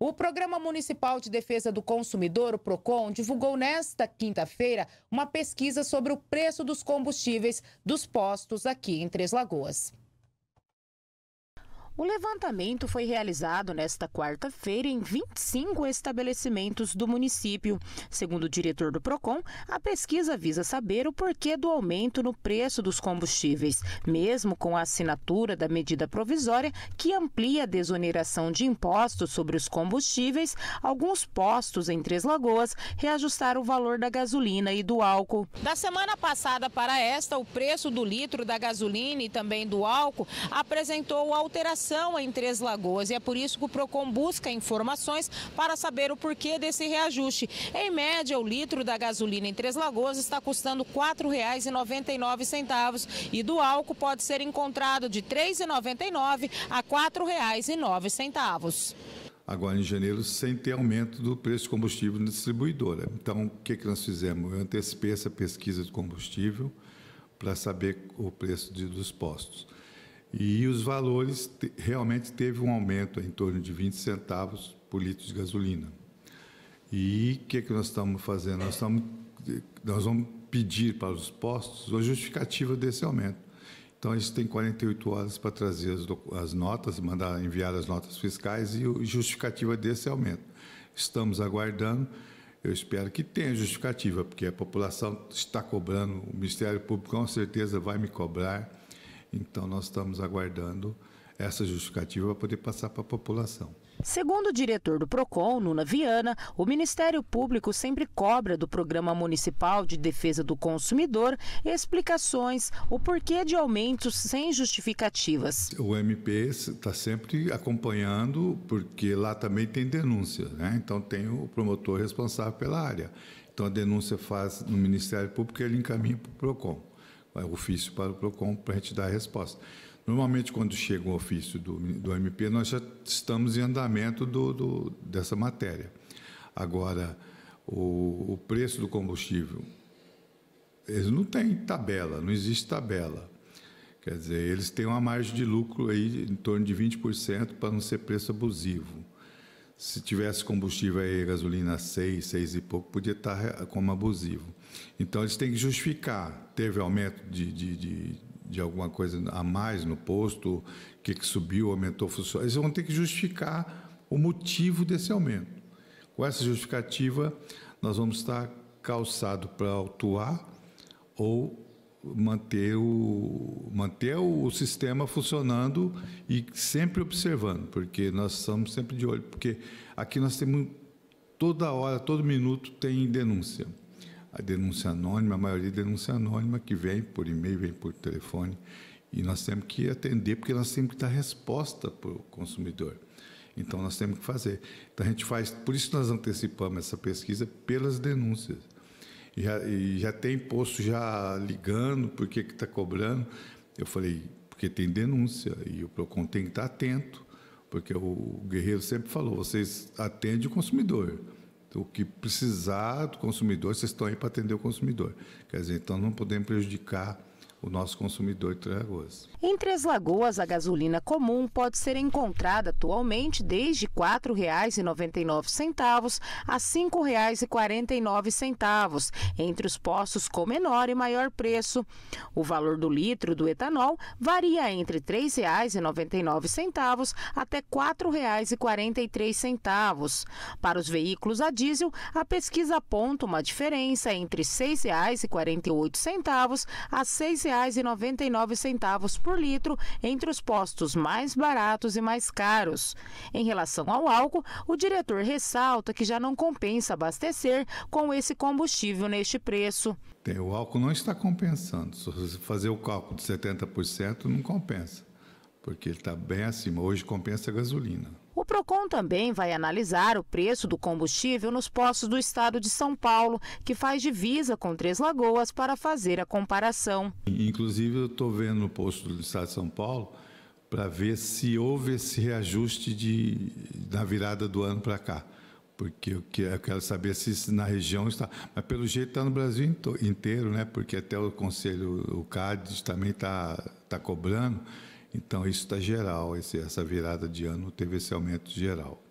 O Programa Municipal de Defesa do Consumidor, o PROCON, divulgou nesta quinta-feira uma pesquisa sobre o preço dos combustíveis dos postos aqui em Três Lagoas. O levantamento foi realizado nesta quarta-feira em 25 estabelecimentos do município. Segundo o diretor do Procon, a pesquisa visa saber o porquê do aumento no preço dos combustíveis, mesmo com a assinatura da medida provisória que amplia a desoneração de impostos sobre os combustíveis. Alguns postos em Três Lagoas reajustaram o valor da gasolina e do álcool. Da semana passada para esta, o preço do litro da gasolina e também do álcool apresentou alteração operação em Três Lagoas e é por isso que o PROCON busca informações para saber o porquê desse reajuste. Em média, o litro da gasolina em Três Lagoas está custando R$ 4,99 e do álcool pode ser encontrado de R$ 3,99 a R$ 4,09 agora em janeiro sem ter aumento do preço do combustível na distribuidora. Então, o que, que nós fizemos? Eu antecipei essa pesquisa de combustível para saber o preço de, dos postos. E os valores realmente teve um aumento em torno de 20 centavos por litro de gasolina. E o que, que nós estamos fazendo? Nós, estamos, nós vamos pedir para os postos a justificativa desse aumento. Então, eles têm 48 horas para trazer as, as notas, mandar enviar as notas fiscais e a justificativa desse aumento. Estamos aguardando. Eu espero que tenha justificativa, porque a população está cobrando, o Ministério Público com certeza vai me cobrar então, nós estamos aguardando essa justificativa para poder passar para a população. Segundo o diretor do PROCON, Nuna Viana, o Ministério Público sempre cobra do Programa Municipal de Defesa do Consumidor explicações, o porquê de aumentos sem justificativas. O MP está sempre acompanhando, porque lá também tem denúncia, né? então tem o promotor responsável pela área. Então a denúncia faz no Ministério Público e ele encaminha para o PROCON. É, ofício para o PROCON para a gente dar a resposta. Normalmente, quando chega um ofício do, do MP, nós já estamos em andamento do, do, dessa matéria. Agora, o, o preço do combustível, eles não têm tabela, não existe tabela. Quer dizer, eles têm uma margem de lucro aí em torno de 20% para não ser preço abusivo se tivesse combustível aí, gasolina 6, 6 e pouco, podia tá estar como abusivo. Então eles têm que justificar. Teve aumento de, de, de, de alguma coisa a mais no posto, o que, que subiu, aumentou funcionou Eles vão ter que justificar o motivo desse aumento. Com essa justificativa, nós vamos estar calçado para autuar ou manter o, manter o sistema funcionando e sempre observando, porque nós estamos sempre de olho, porque aqui nós temos toda hora, todo minuto tem denúncia. A denúncia anônima, a maioria é denúncia anônima que vem por e-mail, vem por telefone, e nós temos que atender, porque nós temos que dar resposta para o consumidor. Então nós temos que fazer. Então a gente faz, por isso nós antecipamos essa pesquisa pelas denúncias já, e já tem posto já ligando, por que está cobrando? Eu falei, porque tem denúncia e o PROCON tem que estar tá atento, porque o Guerreiro sempre falou, vocês atendem o consumidor. O que precisar do consumidor, vocês estão aí para atender o consumidor. Quer dizer, então não podemos prejudicar o nosso consumidor de Três Lagoas. Em Três Lagoas, a gasolina comum pode ser encontrada atualmente desde R$ 4,99 a R$ 5,49 entre os postos com menor e maior preço. O valor do litro do etanol varia entre R$ 3,99 até R$ 4,43. Para os veículos a diesel, a pesquisa aponta uma diferença entre R$ 6,48 a R$ 6,49. 2,99 por litro entre os postos mais baratos e mais caros. Em relação ao álcool, o diretor ressalta que já não compensa abastecer com esse combustível neste preço. É, o álcool não está compensando. Se você fazer o cálculo de 70%, não compensa, porque ele está bem acima. Hoje compensa a gasolina. PROCON também vai analisar o preço do combustível nos postos do estado de São Paulo, que faz divisa com Três Lagoas, para fazer a comparação. Inclusive, eu estou vendo no posto do estado de São Paulo para ver se houve esse reajuste de, na virada do ano para cá porque eu quero saber se na região está. Mas pelo jeito está no Brasil inteiro, né? Porque até o Conselho, o CAD, também está está cobrando. Então, isso está geral, esse, essa virada de ano teve esse aumento geral.